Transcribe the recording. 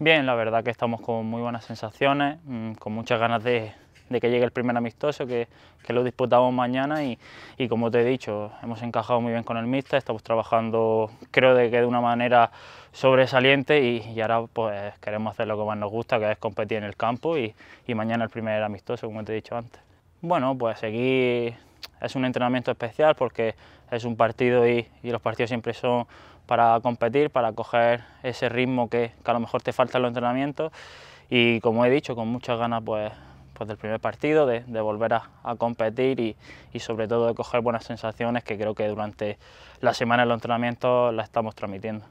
Bien, la verdad que estamos con muy buenas sensaciones, mm, con muchas ganas de, que llegue el primer amistoso, que, lo disputamos mañana y, como te he dicho, hemos encajado muy bien con el Mixta, estamos trabajando creo de que de una manera sobresaliente y, ahora pues queremos hacer lo que más nos gusta, que es competir en el campo y, y mañana el primer amistoso, como te he dicho antes. Bueno, pues seguir es un entrenamiento especial porque es un partido y, los partidos siempre son para competir, para coger ese ritmo que, a lo mejor te falta en los entrenamientos y como he dicho, con muchas ganas pues, pues del primer partido, de, volver a, competir y, sobre todo de coger buenas sensaciones que creo que durante la semana en los entrenamientos la estamos transmitiendo.